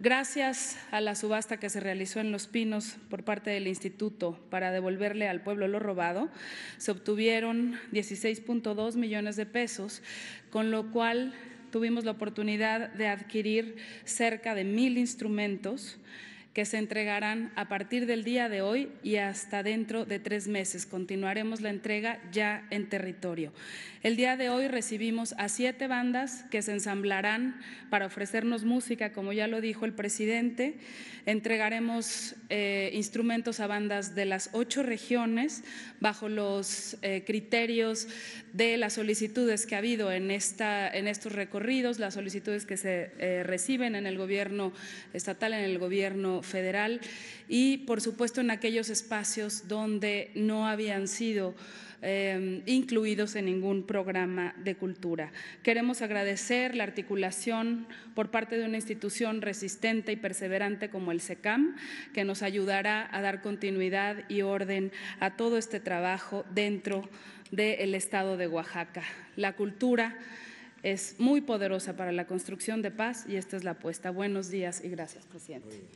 Gracias a la subasta que se realizó en Los Pinos por parte del instituto para devolverle al pueblo lo robado, se obtuvieron 16.2 millones de pesos, con lo cual tuvimos la oportunidad de adquirir cerca de mil instrumentos que se entregarán a partir del día de hoy y hasta dentro de tres meses. Continuaremos la entrega ya en territorio. El día de hoy recibimos a siete bandas que se ensamblarán para ofrecernos música, como ya lo dijo el presidente. Entregaremos eh, instrumentos a bandas de las ocho regiones bajo los eh, criterios de las solicitudes que ha habido en, esta, en estos recorridos, las solicitudes que se eh, reciben en el gobierno estatal, en el gobierno federal y, por supuesto, en aquellos espacios donde no habían sido em, incluidos en ningún programa de cultura. Queremos agradecer la articulación por parte de una institución resistente y perseverante como el SECAM, que nos ayudará a dar continuidad y orden a todo este trabajo dentro del Estado de Oaxaca. La cultura es muy poderosa para la construcción de paz y esta es la apuesta. Buenos días y gracias, presidente.